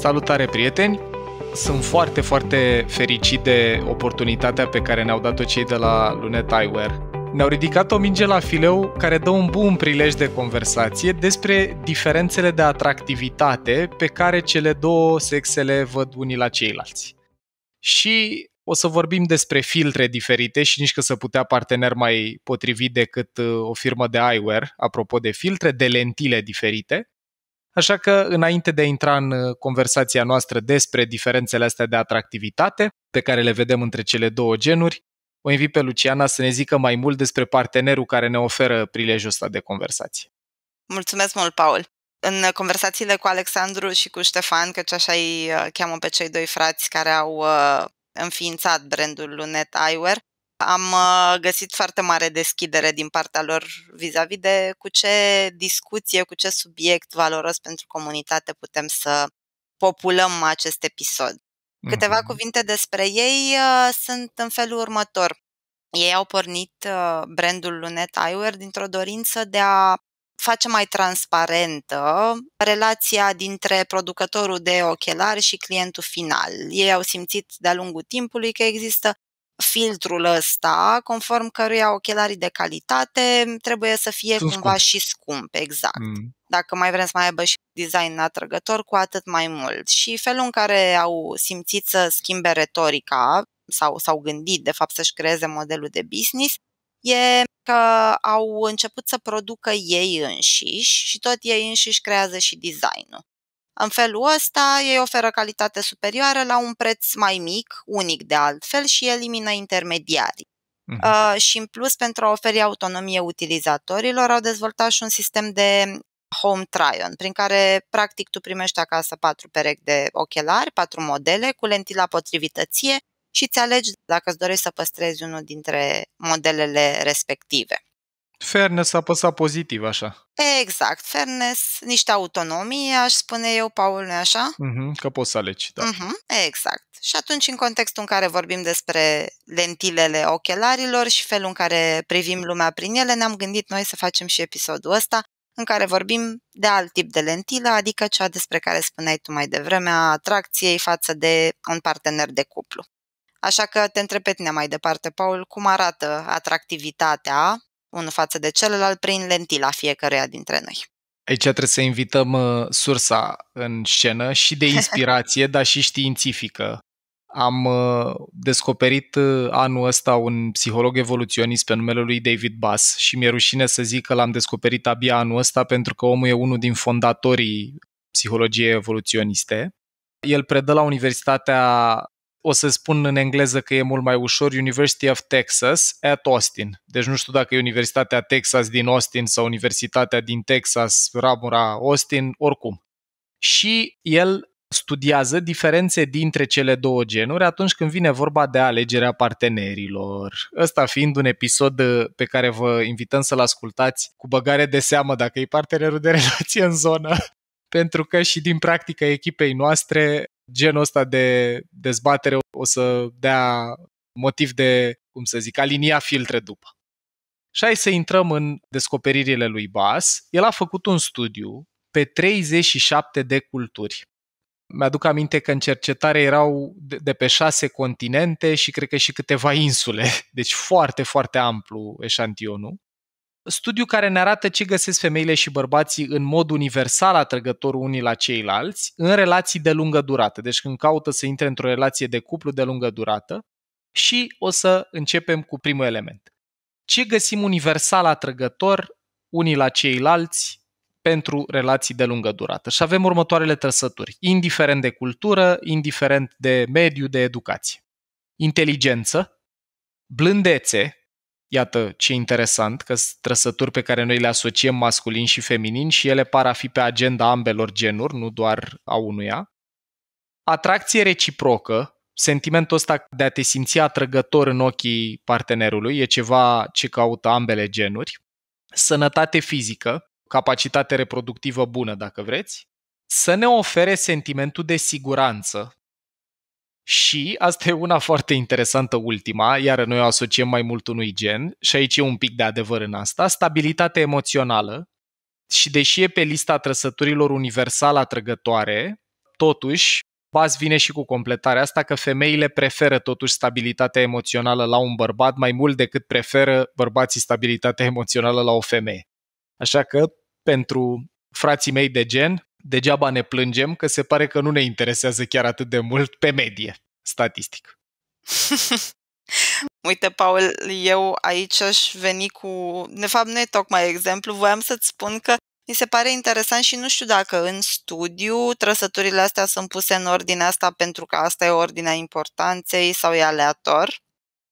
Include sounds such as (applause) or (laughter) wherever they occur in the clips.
Salutare, prieteni! Sunt foarte, foarte fericit de oportunitatea pe care ne-au dat-o cei de la Lunet Eyewear. Ne-au ridicat o minge la fileu care dă un bun prilej de conversație despre diferențele de atractivitate pe care cele două sexe le văd unii la ceilalți. Și o să vorbim despre filtre diferite și nici că să putea partener mai potrivit decât uh, o firmă de eyewear, apropo de filtre, de lentile diferite, Așa că, înainte de a intra în uh, conversația noastră despre diferențele astea de atractivitate pe care le vedem între cele două genuri, o invit pe Luciana să ne zică mai mult despre partenerul care ne oferă prilejul ăsta de conversație. Mulțumesc mult, Paul! În conversațiile cu Alexandru și cu Ștefan, căci așa îi uh, cheamă pe cei doi frați care au uh, înființat brandul Lunet Eyewear, am uh, găsit foarte mare deschidere din partea lor vis-a-vis de cu ce discuție, cu ce subiect valoros pentru comunitate putem să populăm acest episod. Câteva mhm. cuvinte despre ei uh, sunt în felul următor. Ei au pornit uh, brandul Lunet Eyewear dintr-o dorință de a face mai transparentă relația dintre producătorul de ochelari și clientul final. Ei au simțit de-a lungul timpului că există filtrul ăsta, conform căruia ochelarii de calitate trebuie să fie Sunt cumva scump. și scump, exact. Mm. Dacă mai vrem să mai aibă și design atrăgător, cu atât mai mult. Și felul în care au simțit să schimbe retorica sau s-au gândit, de fapt, să-și creeze modelul de business, e că au început să producă ei înșiși și tot ei înșiși creează și designul. În felul ăsta, ei oferă calitate superioară la un preț mai mic, unic de altfel, și elimină intermediarii. uh și în plus, pentru a oferi autonomie utilizatorilor, au dezvoltat și un sistem de home try-on, prin care practic tu primești acasă patru perechi de ochelari, patru modele cu lentila potrivităție și îți alegi dacă îți dorești să păstrezi unul dintre modelele respective. Fairness a păsat pozitiv, așa. Exact, fairness, niște autonomie, aș spune eu, Paul, nu așa? Mm-hmm, că poți să alegi, da. Mm-hmm, exact. Și atunci, în contextul în care vorbim despre lentilele ochelarilor și felul în care privim lumea prin ele, ne-am gândit noi să facem și episodul ăsta în care vorbim de alt tip de lentilă, adică cea despre care spuneai tu mai devreme, a atracției față de un partener de cuplu. Așa că te întreb pe tine mai departe, Paul, cum arată atractivitatea unul față de celălalt prin lentila fiecăruia dintre noi. Aici trebuie să invităm uh, sursa în scenă și de (laughs) inspirație, dar și științifică. Am uh, descoperit uh, anul ăsta un psiholog evoluționist pe numele lui David Bass și mi-e rușine să zic că l-am descoperit abia anul ăsta pentru că omul e unul din fondatorii psihologiei evoluționiste. El predă la Universitatea o să spun în engleză că e mult mai ușor, University of Texas at Austin. Deci nu știu dacă e Universitatea Texas din Austin sau Universitatea din Texas, ramura Austin, oricum. Și el studiază diferențe dintre cele două genuri atunci când vine vorba de alegerea partenerilor. Ăsta fiind un episod uh, pe care vă invităm să-l ascultați cu băgare de seamă dacă e partenerul de relație în zonă, (laughs) pentru că și din practica echipei noastre genul ăsta de dezbatere o să dea motiv de, cum să zic, alinia filtre după. Și hai să intrăm în descoperirile lui Bas. El a făcut un studiu pe 37 de culturi. Mi-aduc aminte că în cercetare erau de pe șase continente și cred că și câteva insule, deci foarte, foarte amplu eșantionul studiu care ne arată ce găsesc femeile și bărbații în mod universal atrăgător unii la ceilalți în relații de lungă durată. Deci când caută să intre într-o relație de cuplu de lungă durată și o să începem cu primul element. Ce găsim universal atrăgător unii la ceilalți pentru relații de lungă durată. Și avem următoarele trăsături, indiferent de cultură, indiferent de mediu, de educație. Inteligență, blândețe, iată ce interesant, că sunt trăsături pe care noi le asociem masculin și feminin și ele par a fi pe agenda ambelor genuri, nu doar a unuia. Atracție reciprocă, sentimentul ăsta de a te simți atrăgător în ochii partenerului, e ceva ce caută ambele genuri. Sănătate fizică, capacitate reproductivă bună, dacă vreți. Să ne ofere sentimentul de siguranță, și asta e una foarte interesantă ultima, iar noi o asociem mai mult unui gen și aici e un pic de adevăr în asta, stabilitate emoțională. Și deși e pe lista trăsăturilor universal atrăgătoare, totuși Baz vine și cu completarea asta că femeile preferă totuși stabilitatea emoțională la un bărbat mai mult decât preferă bărbații stabilitatea emoțională la o femeie. Așa că, pentru frații mei de gen, degeaba ne plângem că se pare că nu ne interesează chiar atât de mult pe medie, statistic. (laughs) Uite, Paul, eu aici aș veni cu... De fapt, nu e tocmai exemplu. Voiam să-ți spun că mi se pare interesant și nu știu dacă în studiu trăsăturile astea sunt puse în ordinea asta pentru că asta e ordinea importanței sau e aleator.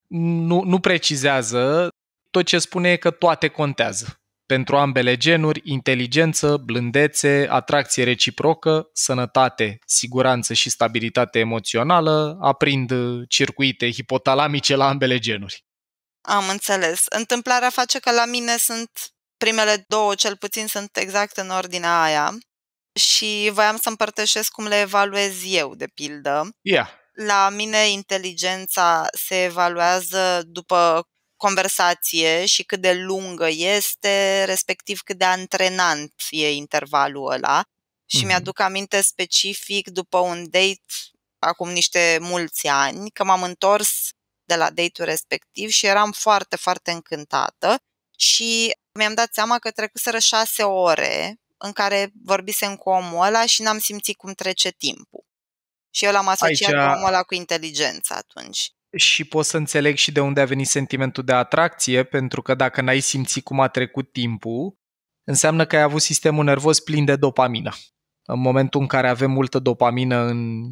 Nu, nu precizează. Tot ce spune e că toate contează pentru ambele genuri, inteligență, blândețe, atracție reciprocă, sănătate, siguranță și stabilitate emoțională, aprind uh, circuite hipotalamice la ambele genuri. Am înțeles. Întâmplarea face că la mine sunt primele două, cel puțin, sunt exact în ordinea aia și voiam să împărtășesc cum le evaluez eu, de pildă. Yeah. La mine inteligența se evaluează după conversație și cât de lungă este, respectiv cât de antrenant e intervalul ăla. Și mm-hmm. mi-aduc aminte specific după un date acum niște mulți ani, că m-am întors de la date-ul respectiv și eram foarte, foarte încântată și mi-am dat seama că trecuseră șase ore în care vorbisem cu omul ăla și n-am simțit cum trece timpul. Și eu l-am asociat Aici... cu omul ăla cu inteligență atunci și pot să înțeleg și de unde a venit sentimentul de atracție, pentru că dacă n-ai simțit cum a trecut timpul, înseamnă că ai avut sistemul nervos plin de dopamină. În momentul în care avem multă dopamină în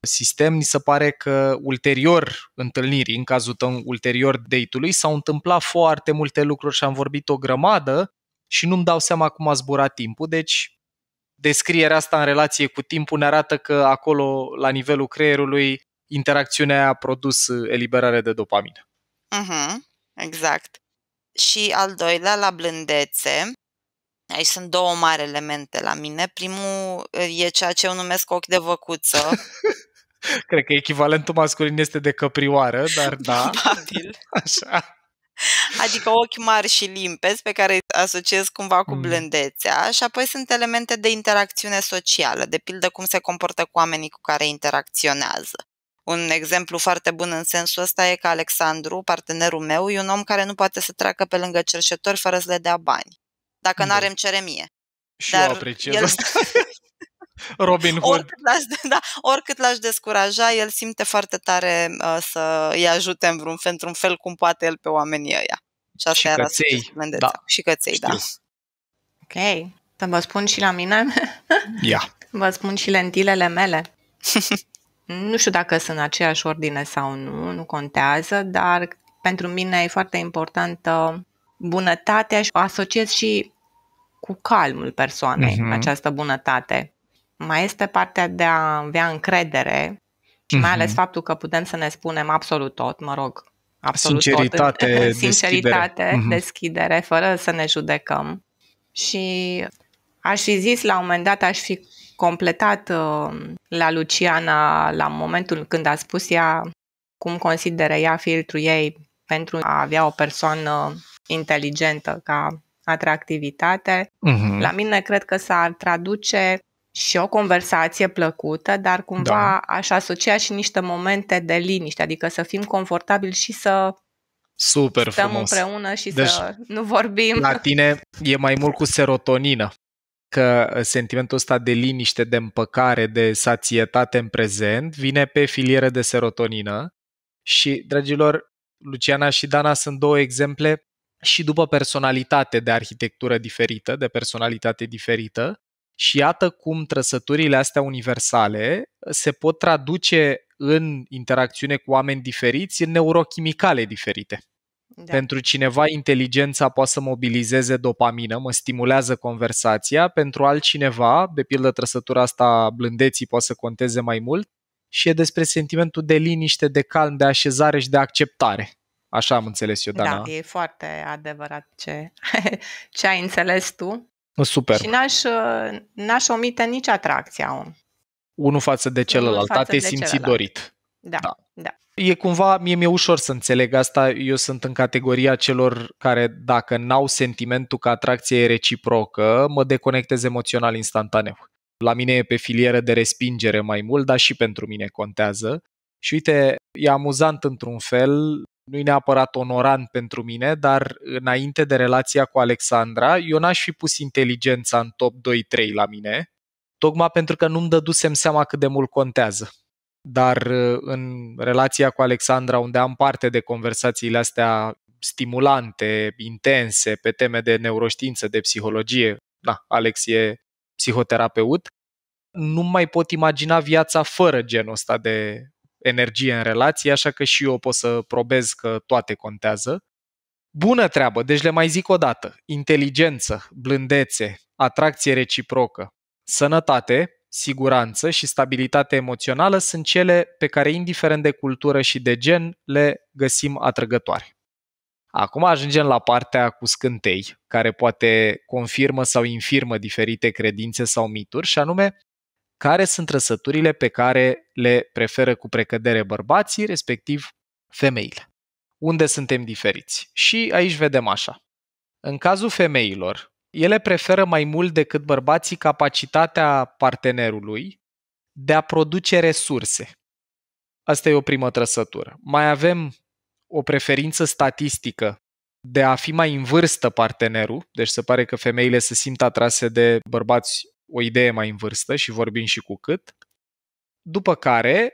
sistem, ni se pare că ulterior întâlnirii, în cazul tău ulterior date-ului, s-au întâmplat foarte multe lucruri și am vorbit o grămadă și nu-mi dau seama cum a zburat timpul, deci descrierea asta în relație cu timpul ne arată că acolo, la nivelul creierului, interacțiunea aia a produs uh, eliberare de dopamină. Uh-huh, exact. Și al doilea, la blândețe, Aici sunt două mari elemente la mine. Primul uh, e ceea ce eu numesc ochi de văcuță. (laughs) Cred că echivalentul masculin este de căprioară, dar da. (laughs) Probabil. Așa. Adică ochi mari și limpezi pe care îi asociez cumva cu mm. blândețea și apoi sunt elemente de interacțiune socială, de pildă cum se comportă cu oamenii cu care interacționează. Un exemplu foarte bun în sensul ăsta e că Alexandru, partenerul meu, e un om care nu poate să treacă pe lângă cerșetori fără să le dea bani. Dacă da. n-are, îmi cere mie. Și Dar eu apreciez el... asta. (laughs) Robin Hood. Oricât l-aș, da, oricât l-aș descuraja, el simte foarte tare uh, să îi ajute în vreun fel, într-un fel cum poate el pe oamenii ăia. Și așa și era căței. Da. Și căței, Știu. da. Ok. Să vă spun și la mine? Ia. Yeah. (laughs) Vă spun și lentilele mele. (laughs) Nu știu dacă sunt în aceeași ordine sau nu, nu contează, dar pentru mine e foarte importantă bunătatea și o asociez și cu calmul persoanei, uh-huh. această bunătate. Mai este partea de a avea încredere și uh-huh. mai mhm. ales faptul că putem să ne spunem absolut tot, mă rog, absolut sinceritate, tot. (laughs) sinceritate, deschidere. Uh-huh. deschidere, fără să ne judecăm. Și Aș fi zis la un moment dat, aș fi completat uh, la Luciana la momentul când a spus ea cum consideră ea filtrul ei pentru a avea o persoană inteligentă ca atractivitate. Uh-huh. La mine cred că s-ar traduce și o conversație plăcută, dar cumva da. aș asocia și niște momente de liniște, adică să fim confortabili și să Super stăm frumos. împreună și deci, să nu vorbim. La tine e mai mult cu serotonină că uh, sentimentul ăsta de liniște, de împăcare, de sațietate în prezent vine pe filiere de serotonină și, dragilor, Luciana și Dana sunt două exemple și după personalitate de arhitectură diferită, de personalitate diferită și iată cum trăsăturile astea universale uh, se pot traduce în interacțiune cu oameni diferiți, în neurochimicale diferite. Da. Pentru cineva inteligența poate să mobilizeze dopamină, mă stimulează conversația, pentru altcineva, de pildă trăsătura asta blândeții poate să conteze mai mult și e despre sentimentul de liniște, de calm, de așezare și de acceptare. Așa am înțeles eu, Dana. Da, e foarte adevărat ce, (laughs) ce ai înțeles tu. Super. Și n-aș, n-aș omite nici atracția om. Unul față de celălalt, a te simți dorit. Da, da. da. E cumva, mie mi-e ușor să înțeleg asta, eu sunt în categoria celor care dacă n-au sentimentul că atracția e reciprocă, mă deconectez emoțional instantaneu. La mine e pe filieră de respingere mai mult, dar și pentru mine contează. Și uite, e amuzant într-un fel, nu e neapărat onorant pentru mine, dar înainte de relația cu Alexandra, eu n-aș fi pus inteligența în top 2-3 la mine, tocmai pentru că nu-mi dădusem seama cât de mult contează dar uh, în relația cu Alexandra, unde am parte de conversațiile astea stimulante, intense, pe teme de neuroștiință, de psihologie, da, Alex e psihoterapeut, nu mai pot imagina viața fără genul ăsta de energie în relație, așa că și eu pot să probez că toate contează. Bună treabă, deci le mai zic o dată. Inteligență, blândețe, atracție reciprocă, sănătate, siguranță și stabilitate emoțională sunt cele pe care, indiferent de cultură și de gen, le găsim atrăgătoare. Acum ajungem la partea cu scântei, care poate confirmă sau infirmă diferite credințe sau mituri, și anume care sunt trăsăturile pe care le preferă cu precădere bărbații, respectiv femeile. Unde suntem diferiți? Și aici vedem așa. În cazul femeilor, ele preferă mai mult decât bărbații capacitatea partenerului de a produce resurse. Asta e o primă trăsătură. Mai avem o preferință statistică de a fi mai în vârstă partenerul, deci se pare că femeile se simt atrase de bărbați o idee mai în vârstă și vorbim și cu cât, după care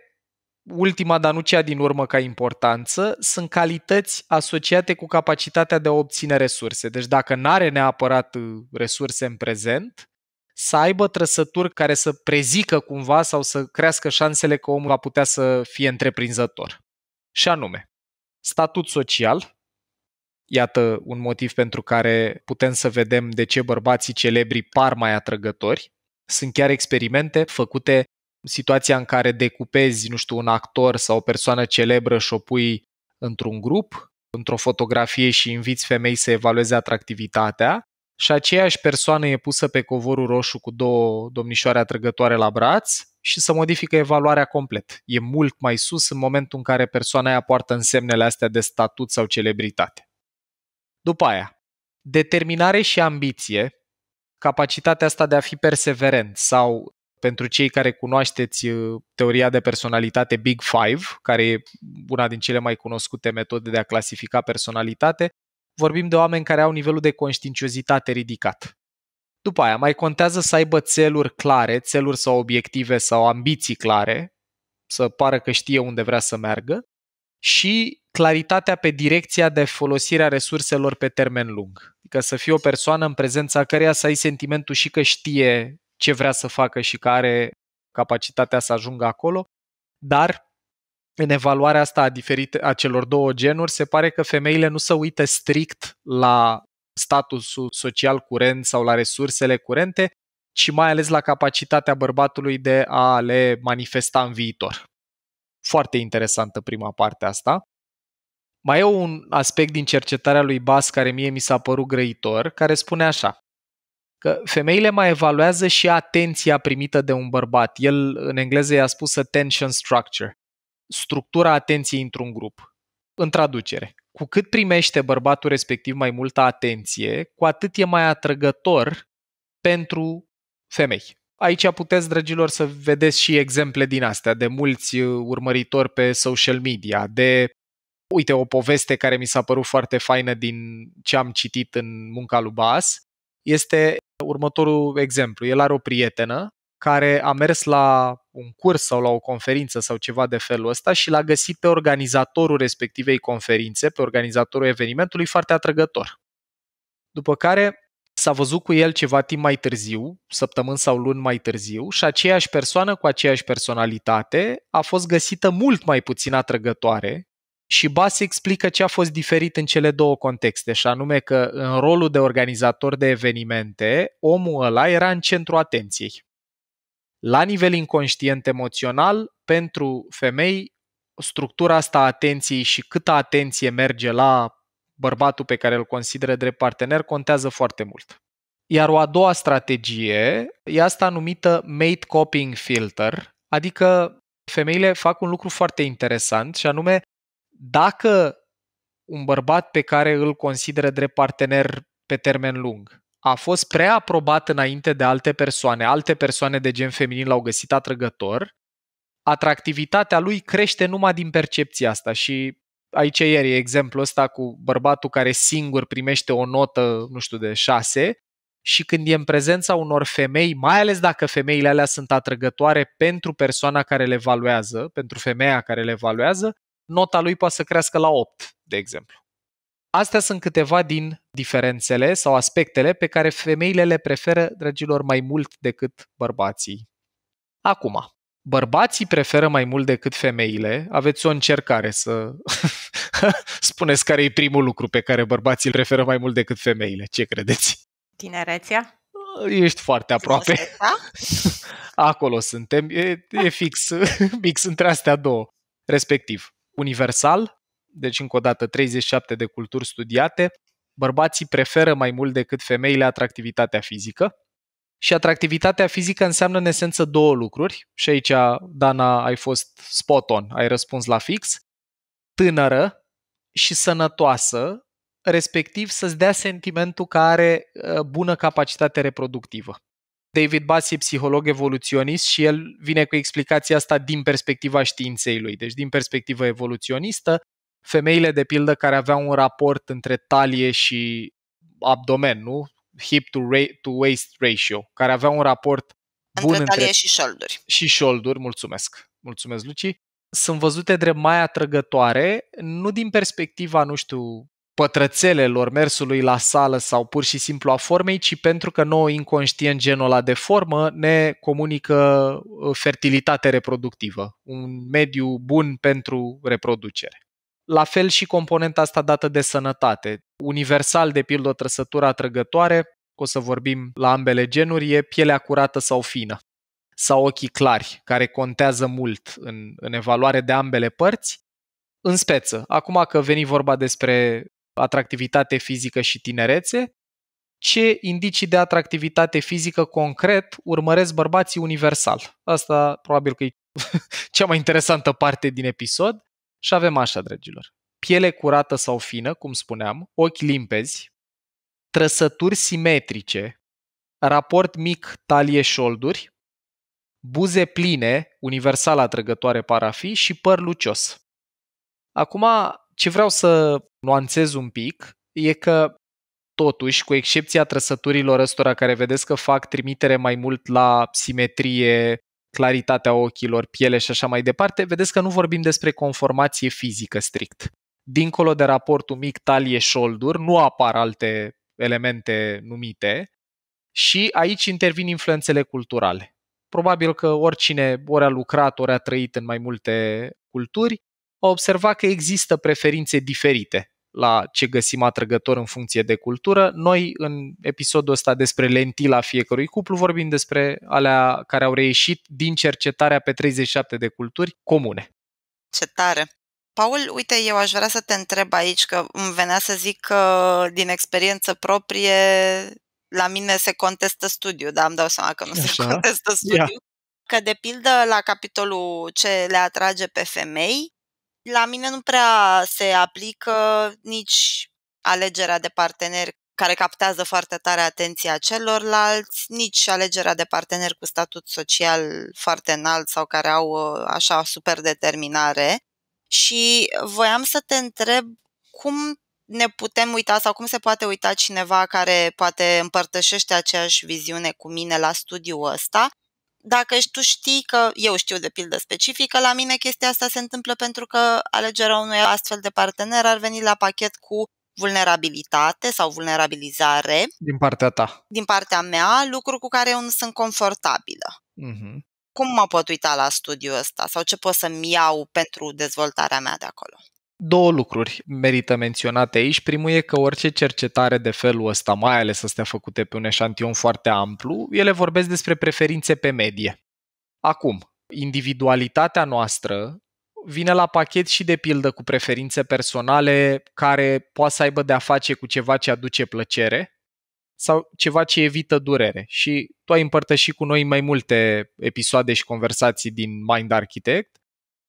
ultima, dar nu cea din urmă ca importanță, sunt calități asociate cu capacitatea de a obține resurse. Deci dacă nu are neapărat uh, resurse în prezent, să aibă trăsături care să prezică cumva sau să crească șansele că omul va putea să fie întreprinzător. Și anume, statut social, iată un motiv pentru care putem să vedem de ce bărbații celebri par mai atrăgători, sunt chiar experimente făcute situația în care decupezi, nu știu, un actor sau o persoană celebră și o pui într-un grup, într-o fotografie și inviți femei să evalueze atractivitatea și aceeași persoană e pusă pe covorul roșu cu două domnișoare atrăgătoare la braț și să modifică evaluarea complet. E mult mai sus în momentul în care persoana aia poartă însemnele astea de statut sau celebritate. După aia, determinare și ambiție, capacitatea asta de a fi perseverent sau pentru cei care cunoașteți uh, teoria de personalitate Big Five, care e una din cele mai cunoscute metode de a clasifica personalitate, vorbim de oameni care au nivelul de conștiinciozitate ridicat. După aia, mai contează să aibă țeluri clare, țeluri sau obiective sau ambiții clare, să pară că știe unde vrea să meargă, și claritatea pe direcția de folosire a resurselor pe termen lung. Adică să fie o persoană în prezența căreia să ai sentimentul și că știe ce vrea să facă și care capacitatea să ajungă acolo, dar în evaluarea asta a, diferit a celor două genuri, se pare că femeile nu se uită strict la statusul social curent sau la resursele curente, ci mai ales la capacitatea bărbatului de a le manifesta în viitor. Foarte interesantă prima parte asta. Mai e un aspect din cercetarea lui Bas care mie mi s-a părut grăitor, care spune așa că femeile mai evaluează și atenția primită de un bărbat. El, în engleză, i-a spus attention structure, structura atenției într-un grup. În traducere, cu cât primește bărbatul respectiv mai multă atenție, cu atât e mai atrăgător pentru femei. Aici puteți, dragilor, să vedeți și exemple din astea, de mulți uh, urmăritori pe social media, de, uite, o poveste care mi s-a părut foarte faină din ce am citit în munca lui Bas, este următorul exemplu. El are o prietenă care a mers la un curs sau la o conferință sau ceva de felul ăsta și l-a găsit pe organizatorul respectivei conferințe, pe organizatorul evenimentului, foarte atrăgător. După care s-a văzut cu el ceva timp mai târziu, săptămâni sau luni mai târziu, și aceeași persoană cu aceeași personalitate a fost găsită mult mai puțin atrăgătoare și Bas explică ce a fost diferit în cele două contexte, și anume că în rolul de organizator de evenimente, omul ăla era în centru atenției. La nivel inconștient emoțional, pentru femei, structura asta a atenției și câtă atenție merge la bărbatul pe care îl consideră drept partener contează foarte mult. Iar o a doua strategie e asta numită mate copying filter, adică femeile fac un lucru foarte interesant și anume dacă un bărbat pe care îl consideră drept partener pe termen lung a fost preaprobat înainte de alte persoane, alte persoane de gen feminin l-au găsit atrăgător, atractivitatea lui crește numai din percepția asta și aici ieri e exemplul ăsta cu bărbatul care singur primește o notă, nu știu, de șase și când e în prezența unor femei, mai ales dacă femeile alea sunt atrăgătoare pentru persoana care le evaluează, pentru femeia care le evaluează, nota lui poate să crească la 8, de exemplu. Astea sunt câteva din diferențele sau aspectele pe care femeile le preferă, dragilor, mai mult decât bărbații. Acum, bărbații preferă mai mult decât femeile, aveți o încercare să (laughs) spuneți care e primul lucru pe care bărbații îl preferă mai mult decât femeile. Ce credeți? Tinerețea? Ești foarte aproape. (laughs) Acolo suntem. E, e fix mix (laughs) între astea două, respectiv universal, deci încă o dată 37 de culturi studiate, bărbații preferă mai mult decât femeile atractivitatea fizică. Și atractivitatea fizică înseamnă în esență două lucruri și aici, Dana, ai fost spot on, ai răspuns la fix. Tânără și sănătoasă, respectiv să-ți dea sentimentul că are uh, bună capacitate reproductivă. David Bass e psiholog evoluționist și el vine cu explicația asta din perspectiva științei lui, deci din perspectiva evoluționistă. Femeile, de pildă, care aveau un raport între talie și abdomen, nu? Hip to, ra- to waist ratio, care avea un raport bun între talie și șolduri. Și șolduri, mulțumesc. Mulțumesc, Luci. Sunt văzute drept mai atrăgătoare, nu din perspectiva, nu știu, pătrățelelor, mersului la sală sau pur și simplu a formei, ci pentru că nouă inconștient genul ăla de formă ne comunică uh, fertilitate reproductivă, un mediu bun pentru reproducere. La fel și componenta asta dată de sănătate. Universal, de pildă, o trăsătură atrăgătoare, o să vorbim la ambele genuri, e pielea curată sau fină sau ochii clari, care contează mult în, în evaluare de ambele părți, în speță. Acum că veni vorba despre atractivitate fizică și tinerețe, ce indicii de atractivitate fizică concret urmăresc bărbații universal. Asta probabil că e (laughs) cea mai interesantă parte din episod. Și avem așa, dragilor. Piele curată sau fină, cum spuneam, ochi limpezi, trăsături simetrice, raport mic talie-șolduri, buze pline, universal atrăgătoare parafi și păr lucios. Acum, ce vreau să nuanțez un pic e că totuși, cu excepția trăsăturilor ăstora care vedeți că fac trimitere mai mult la simetrie, claritatea ochilor, piele și așa mai departe, vedeți că nu vorbim despre conformație fizică strict. Dincolo de raportul mic talie shoulder nu apar alte elemente numite și aici intervin influențele culturale. Probabil că oricine ori a lucrat, ori a trăit în mai multe culturi, a observat că există preferințe diferite la ce găsim atrăgător în funcție de cultură. Noi, în episodul ăsta despre lentila fiecărui cuplu, vorbim despre alea care au reieșit din cercetarea pe 37 de culturi comune. Ce tare! Paul, uite, eu aș vrea să te întreb aici, că îmi venea să zic că din experiență proprie la mine se contestă studiu, dar îmi dau seama că nu Așa. se contestă studiu. Yeah. Că, de pildă, la capitolul ce le atrage pe femei, la mine nu prea se aplică nici alegerea de parteneri care captează foarte tare atenția celorlalți, nici alegerea de parteneri cu statut social foarte înalt sau care au ă, așa super determinare. Și voiam să te întreb cum ne putem uita sau cum se poate uita cineva care poate împărtășește aceeași viziune cu mine la studiul ăsta dacă tu știi că, eu știu de pildă specifică, la mine chestia asta se întâmplă pentru că alegerea unui astfel de partener ar veni la pachet cu vulnerabilitate sau vulnerabilizare. Din partea ta. Din partea mea, lucru cu care eu nu sunt confortabilă. Mm-hmm. Cum mă pot uita la studiul ăsta sau ce pot să-mi iau pentru dezvoltarea mea de acolo? Două lucruri merită menționate aici. Primul e că orice cercetare de felul ăsta, mai ales stea făcute pe un eșantion foarte amplu, ele vorbesc despre preferințe pe medie. Acum, individualitatea noastră vine la pachet și de pildă cu preferințe personale care poate să aibă de-a face cu ceva ce aduce plăcere sau ceva ce evită durere. Și tu ai împărtășit cu noi mai multe episoade și conversații din Mind Architect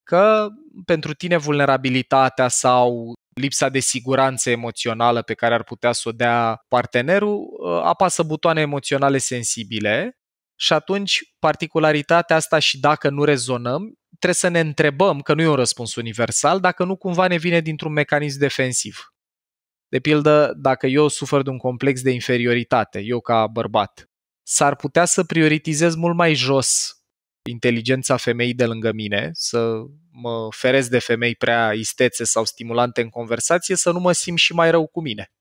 că pentru tine vulnerabilitatea sau lipsa de siguranță emoțională pe care ar putea să o dea partenerul uh, apasă butoane emoționale sensibile și atunci particularitatea asta și dacă nu rezonăm, trebuie să ne întrebăm, că nu e un răspuns universal, dacă nu cumva ne vine dintr-un mecanism defensiv. De pildă, dacă eu sufer de un complex de inferioritate, eu ca bărbat, s-ar putea să prioritizez mult mai jos inteligența femeii de lângă mine, să mă ferez de femei prea istețe sau stimulante în conversație, să nu mă simt și mai rău cu mine.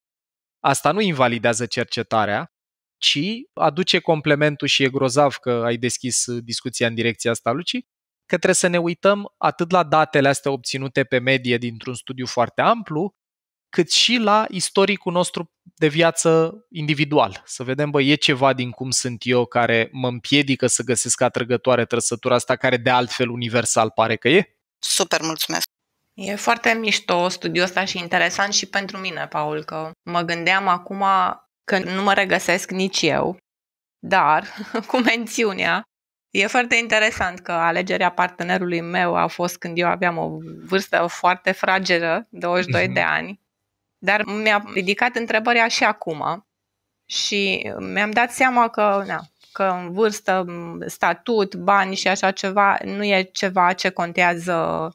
Asta nu invalidează cercetarea, ci aduce complementul și e grozav că ai deschis discuția în direcția asta, Luci, că trebuie să ne uităm atât la datele astea obținute pe medie dintr-un studiu foarte amplu, cât și la istoricul nostru de viață individual. Să vedem, bă, e ceva din cum sunt eu care mă împiedică să găsesc atrăgătoare trăsătura asta, care de altfel universal pare că e? Super, mulțumesc! E foarte mișto studiul ăsta și interesant și pentru mine, Paul, că mă gândeam acum că nu mă regăsesc nici eu, dar (laughs) cu mențiunea E foarte interesant că alegerea partenerului meu a fost când eu aveam o vârstă foarte fragedă, 22 mhm. de ani, dar mi-a ridicat întrebarea și acum și mi-am dat seama că, na, că în vârstă, statut, bani și așa ceva nu e ceva ce contează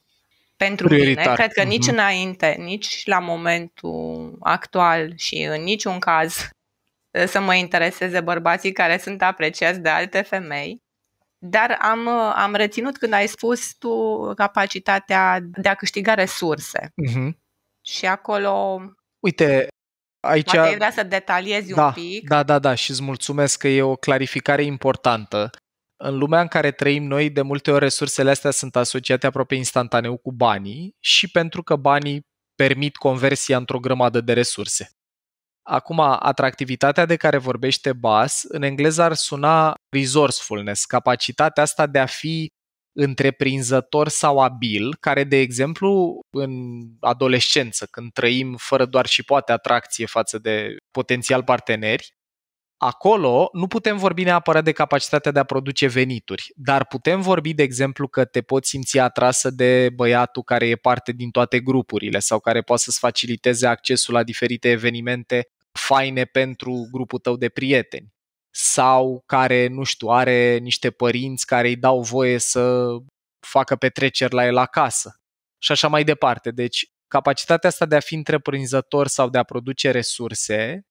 pentru Prioritar. mine. Cred că nici uh-huh. înainte, nici la momentul actual și în niciun caz să mă intereseze bărbații care sunt apreciați de alte femei. Dar am, am reținut când ai spus tu capacitatea de a câștiga resurse. Mm-hmm. Și acolo Uite, aici... Poate vrea să detaliezi da, un pic. Da, da, da, și îți mulțumesc că e o clarificare importantă. În lumea în care trăim noi, de multe ori resursele astea sunt asociate aproape instantaneu cu banii și pentru că banii permit conversia într-o grămadă de resurse. Acum, atractivitatea de care vorbește Bas, în engleză ar suna resourcefulness, capacitatea asta de a fi întreprinzător sau abil, care, de exemplu, în adolescență, când trăim fără doar și poate atracție față de potențial parteneri, acolo nu putem vorbi neapărat de capacitatea de a produce venituri, dar putem vorbi, de exemplu, că te poți simți atrasă de băiatul care e parte din toate grupurile sau care poate să-ți faciliteze accesul la diferite evenimente faine pentru grupul tău de prieteni sau care, nu știu, are niște părinți care îi dau voie să facă petreceri la el acasă și așa mai departe. Deci, capacitatea asta de a fi întreprinzător sau de a produce resurse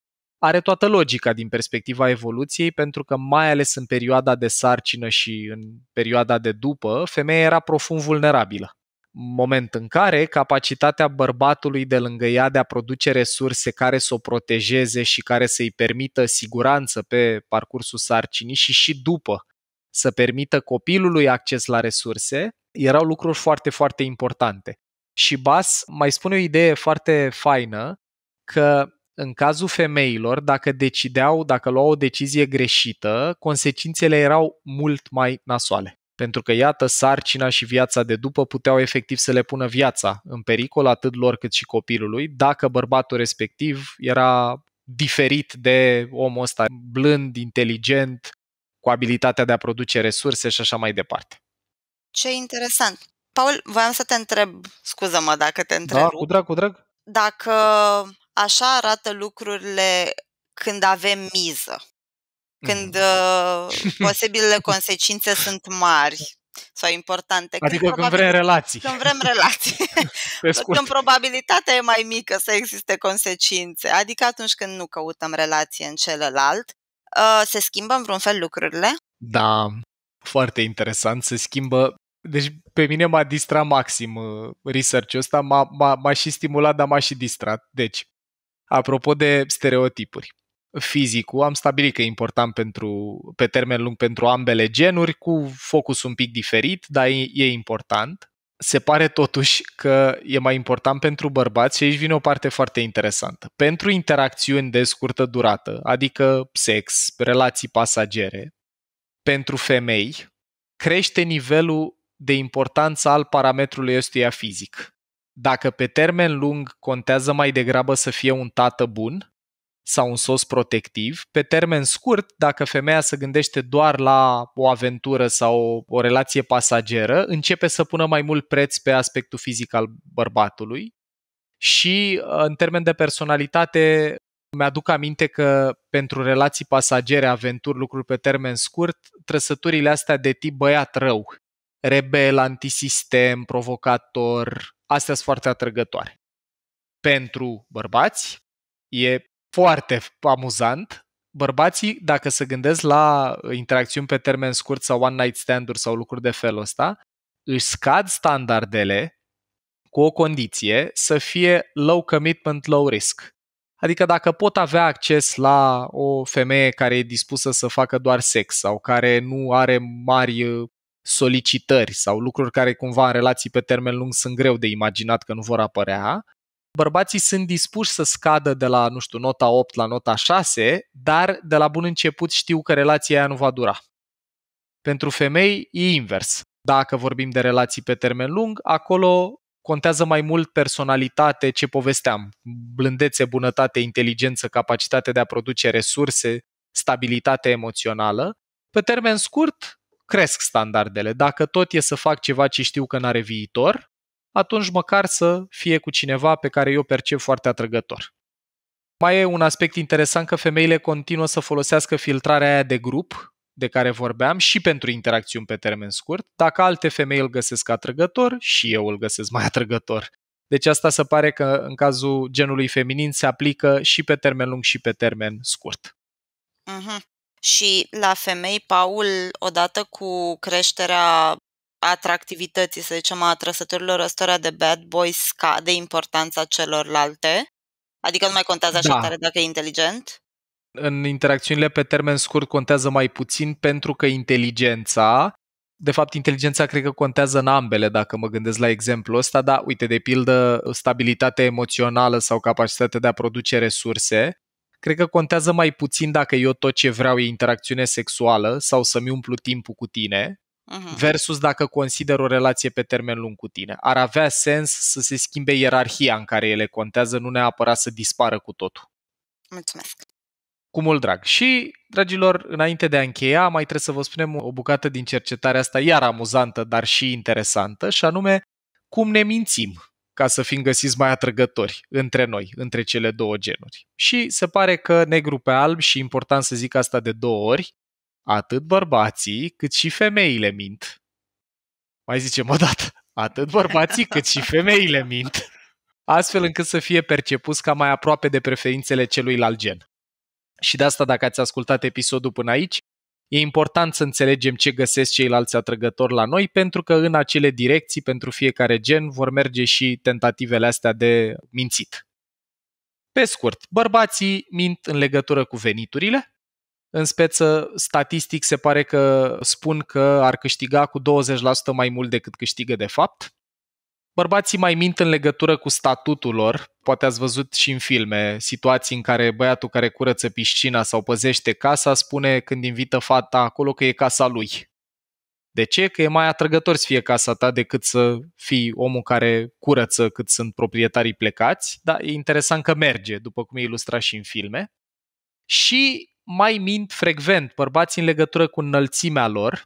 are toată logica din perspectiva evoluției, pentru că mai ales în perioada de sarcină și în perioada de după, femeia era profund vulnerabilă moment în care capacitatea bărbatului de lângă ea de a produce resurse care să o protejeze și care să-i permită siguranță pe parcursul sarcinii și și după să permită copilului acces la resurse, erau lucruri foarte, foarte importante. Și Bas mai spune o idee foarte faină că în cazul femeilor, dacă decideau, dacă luau o decizie greșită, consecințele erau mult mai nasoale pentru că, iată, sarcina și viața de după puteau efectiv să le pună viața în pericol atât lor cât și copilului, dacă bărbatul respectiv era diferit de omul ăsta blând, inteligent, cu abilitatea de a produce resurse și așa mai departe. Ce interesant! Paul, voiam să te întreb, scuză-mă dacă te întreb. Da, cu drag, cu drag. Dacă așa arată lucrurile când avem miză, când mm. uh, (laughs) posibilele consecințe sunt mari sau importante. Adică când, când vrem relații. Când vrem relații. (laughs) (laughs) când probabilitatea e mai mică să existe consecințe. Adică atunci când nu căutăm relație în celălalt, uh, se schimbă în vreun fel lucrurile? Da, foarte interesant. Se schimbă deci pe mine m-a distrat maxim uh, research-ul ăsta, m-a, m-a, m-a și stimulat, dar m-a și distrat. Deci, apropo de stereotipuri, fizicul, am stabilit că e important pentru, pe termen lung pentru ambele genuri, cu focus un pic diferit, dar e, e important. Se pare totuși că e mai important pentru bărbați și aici vine o parte foarte interesantă. Pentru interacțiuni de scurtă durată, adică sex, relații pasagere, pentru femei, crește nivelul de importanță al parametrului ăstuia fizic. Dacă pe termen lung contează mai degrabă să fie un tată bun, sau un sos protectiv. Pe termen scurt, dacă femeia se gândește doar la o aventură sau o, o relație pasageră, începe să pună mai mult preț pe aspectul fizic al bărbatului. Și uh, în termen de personalitate, mi-aduc aminte că pentru relații pasagere, aventuri, lucruri pe termen scurt, trăsăturile astea de tip băiat rău, rebel, antisistem, provocator, astea sunt foarte atrăgătoare. Pentru bărbați e foarte amuzant, bărbații, dacă se gândesc la uh, interacțiuni pe termen scurt sau one-night stand-uri sau lucruri de felul ăsta, își scad standardele cu o condiție să fie low commitment, low risk. Adică dacă pot avea acces la o femeie care e dispusă să facă doar sex sau care nu are mari uh, solicitări sau lucruri care cumva în relații pe termen lung sunt greu de imaginat că nu vor apărea, bărbații sunt dispuși să scadă de la, nu știu, nota 8 la nota 6, dar de la bun început știu că relația aia nu va dura. Pentru femei e invers. Dacă vorbim de relații pe termen lung, acolo contează mai mult personalitate, ce povesteam, blândețe, bunătate, inteligență, capacitate de a produce resurse, stabilitate emoțională. Pe termen scurt, cresc standardele. Dacă tot e să fac ceva ce știu că n-are viitor, atunci măcar să fie cu cineva pe care eu percep foarte atrăgător. Mai e un aspect interesant că femeile continuă să folosească filtrarea aia de grup, de care vorbeam, și pentru interacțiuni pe termen scurt. Dacă alte femei îl găsesc atrăgător, și eu îl găsesc mai atrăgător. Deci asta se pare că în cazul genului feminin se aplică și pe termen lung și pe termen scurt. Uh-huh. Și la femei, Paul, odată cu creșterea atractivității, să zicem, a trăsăturilor ăstora de bad boy scade importanța celorlalte? Adică nu mai contează așa da. tare dacă e inteligent? În interacțiunile pe termen scurt contează mai puțin pentru că inteligența, de fapt inteligența cred că contează în ambele dacă mă gândesc la exemplu ăsta, dar uite de pildă stabilitatea emoțională sau capacitatea de a produce resurse, cred că contează mai puțin dacă eu tot ce vreau e interacțiune sexuală sau să-mi umplu timpul cu tine, Mhm. versus dacă consider o relație pe termen lung cu tine. Ar avea sens să se schimbe ierarhia în care ele contează, nu neapărat să dispară cu totul. Mulțumesc! Cu mult drag! Și, dragilor, înainte de a încheia, mai trebuie să vă spunem o bucată din cercetarea asta, iar amuzantă, dar și interesantă, și anume cum ne mințim ca să fim găsiți mai atrăgători între noi, între cele două genuri. Și se pare că negru pe alb, și important să zic asta de două ori, atât bărbații cât și femeile mint. Mai zicem o dată, atât bărbații cât și femeile mint, astfel încât să fie perceput ca mai aproape de preferințele celuilalt gen. Și de asta, dacă ați ascultat episodul până aici, e important să înțelegem ce găsesc ceilalți atrăgători la noi, pentru că în acele direcții, pentru fiecare gen, vor merge și tentativele astea de mințit. Pe scurt, bărbații mint în legătură cu veniturile, în speță, statistic se pare că spun că ar câștiga cu 20% mai mult decât câștigă de fapt. Bărbații mai mint în legătură cu statutul lor, poate ați văzut și în filme, situații în care băiatul care curăță piscina sau păzește casa spune când invită fata acolo că e casa lui. De ce? Că e mai atrăgător să fie casa ta decât să fii omul care curăță cât sunt proprietarii plecați, dar e interesant că merge, după cum e ilustrat și în filme. Și mai mint frecvent bărbații în legătură cu înălțimea lor,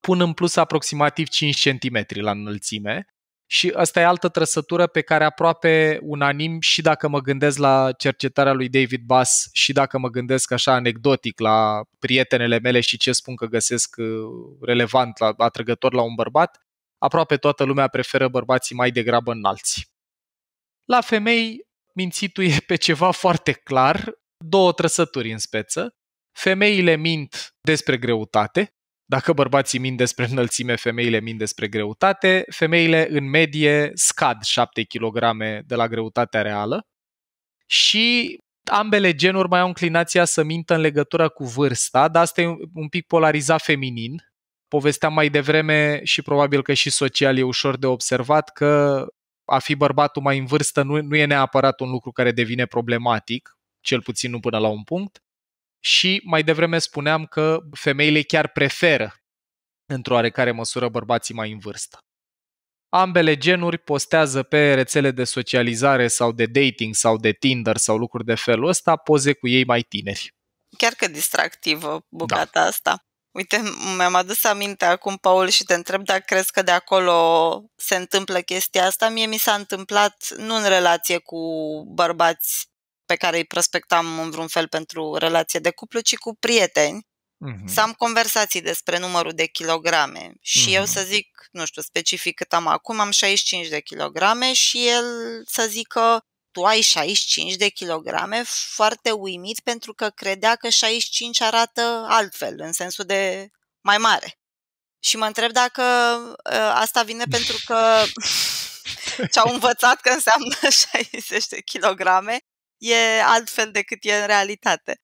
pun în plus aproximativ 5 cm la înălțime și asta e altă trăsătură pe care aproape unanim și dacă mă gândesc la cercetarea lui David Bass și dacă mă gândesc așa anecdotic la prietenele mele și ce spun că găsesc uh, relevant, la, atrăgător la un bărbat, aproape toată lumea preferă bărbații mai degrabă înalți. La femei, mințitul e pe ceva foarte clar, două trăsături în speță femeile mint despre greutate, dacă bărbații mint despre înălțime, femeile mint despre greutate, femeile în medie scad 7 kg de la greutatea reală și ambele genuri mai au înclinația să mintă în legătură cu vârsta, dar asta e un pic polarizat feminin. Povesteam mai devreme și probabil că și social e ușor de observat că a fi bărbatul mai în vârstă nu, nu e neapărat un lucru care devine problematic, cel puțin nu până la un punct, și mai devreme spuneam că femeile chiar preferă într-o oarecare măsură bărbații mai în vârstă. Ambele genuri postează pe rețele de socializare sau de dating sau de Tinder sau lucruri de felul ăsta poze cu ei mai tineri. Chiar că distractivă bucata da. asta. Uite, mi-am adus aminte acum, Paul, și te întreb dacă crezi că de acolo se întâmplă chestia asta. Mie mi s-a întâmplat, nu în relație cu bărbați pe care îi prospectam în vreun fel pentru relație de cuplu, ci cu prieteni. Mm-hmm. Să am conversații despre numărul de kilograme și mm-hmm. eu să zic, nu știu, specific cât am acum, am 65 de kilograme și el să zică tu ai 65 de kilograme, foarte uimit pentru că credea că 65 arată altfel, în sensul de mai mare. Și mă întreb dacă ă, asta vine pentru că (laughs) (laughs) ce-au învățat că înseamnă 60 (laughs) de kilograme e altfel decât e în realitate.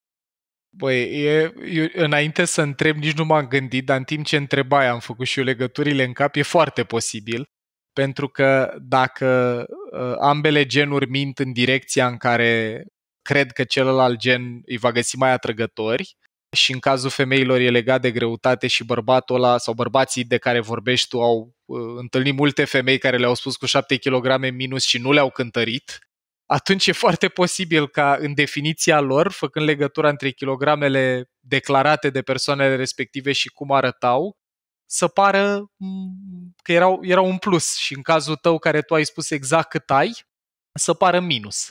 Băi, e, eu, înainte să întreb, nici nu m-am gândit, dar în timp ce întrebai am făcut și eu legăturile în cap, e foarte posibil. Pentru că dacă uh, ambele genuri mint în direcția în care cred că celălalt gen îi va găsi mai atrăgători, și în cazul femeilor e legat de greutate și bărbatul ăla sau bărbații de care vorbești tu au uh, întâlnit multe femei care le-au spus cu 7 kg minus și nu le-au cântărit atunci e foarte posibil ca în definiția lor, făcând legătura între kilogramele declarate de persoanele respective și cum arătau, să pară mm, că erau, erau un plus și în cazul tău care tu ai spus exact cât ai, să pară minus.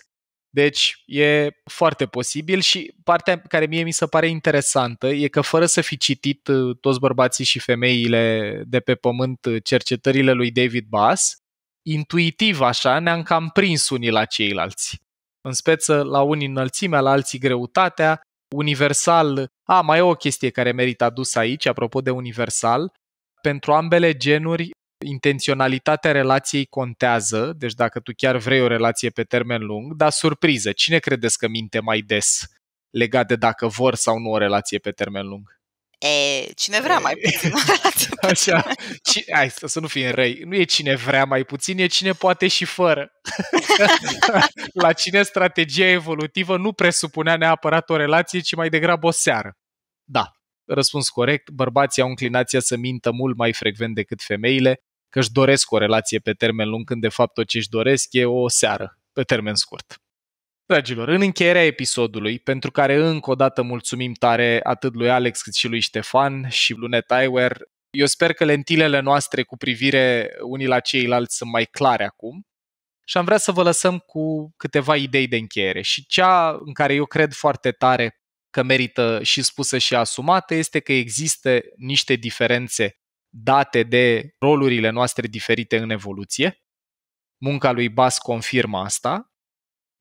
Deci e foarte posibil și partea care mie mi se pare interesantă e că fără să fi citit uh, toți bărbații și femeile de pe pământ uh, cercetările lui David Bass, intuitiv așa, ne-am cam prins unii la ceilalți. În speță, la unii înălțimea, la alții greutatea, universal, a, mai e o chestie care merită adus aici, apropo de universal, pentru ambele genuri, intenționalitatea relației contează, deci dacă tu chiar vrei o relație pe termen lung, dar surpriză, cine credeți că minte mai des legat de dacă vor sau nu o relație pe termen lung? E, cine vrea mai (laughs) puțin. Așa, ci, hai să nu în răi. Nu e cine vrea mai puțin, e cine poate și fără. (laughs) La cine strategia evolutivă nu presupunea neapărat o relație, ci mai degrabă o seară. Da, răspuns corect, bărbații au înclinația să mintă mult mai frecvent decât femeile, că își doresc o relație pe termen lung, când de fapt tot ce își doresc e o seară pe termen scurt. Dragilor, în încheierea episodului, pentru care încă o dată mulțumim tare atât lui Alex cât și lui Ștefan și Lunet Eyewear, eu sper că lentilele noastre cu privire unii la ceilalți sunt mai clare acum și am vrea să vă lăsăm cu câteva idei de încheiere. Și cea în care eu cred foarte tare că merită și spusă și asumată este că există niște diferențe date de rolurile noastre diferite în evoluție. Munca lui Bas confirmă asta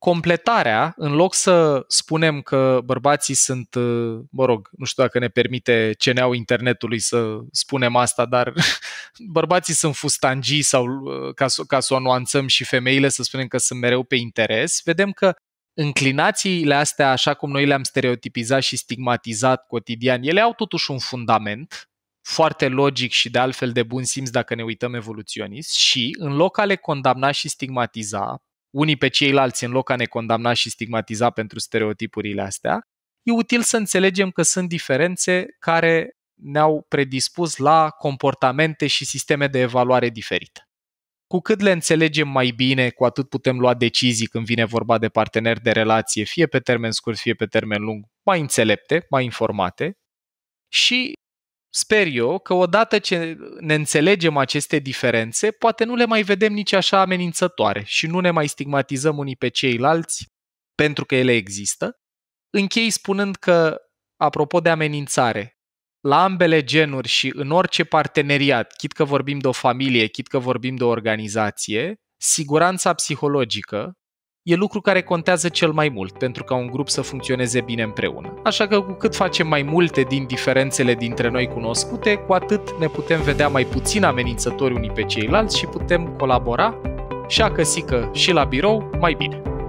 completarea, în loc să spunem că bărbații sunt, uh, mă rog, nu știu dacă ne permite ceneau internetului să spunem asta, dar (laughs) bărbații sunt fustangii sau uh, ca să, ca să o nuanțăm și femeile să spunem că sunt mereu pe interes, vedem că înclinațiile astea, așa cum noi le-am stereotipizat și stigmatizat cotidian, ele au totuși un fundament foarte logic și de altfel de bun simț dacă ne uităm evoluționist și, în loc a le condamna și stigmatiza, unii pe ceilalți în loc a ne condamna și stigmatiza pentru stereotipurile astea, e util să înțelegem că sunt diferențe care ne-au predispus la comportamente și sisteme de evaluare diferite. Cu cât le înțelegem mai bine, cu atât putem lua decizii când vine vorba de parteneri de relație, fie pe termen scurt, fie pe termen lung, mai înțelepte, mai informate și Sper eu că odată ce ne înțelegem aceste diferențe, poate nu le mai vedem nici așa amenințătoare și nu ne mai stigmatizăm unii pe ceilalți pentru că ele există. Închei spunând că, apropo de amenințare, la ambele genuri și în orice parteneriat, chit că vorbim de o familie, chit că vorbim de o organizație, siguranța psihologică e lucru care contează cel mai mult pentru ca un grup să funcționeze bine împreună. Așa că cu cât facem mai multe din diferențele dintre noi cunoscute, cu atât ne putem vedea mai puțin amenințători unii pe ceilalți și putem colabora și căsică și la birou mai bine.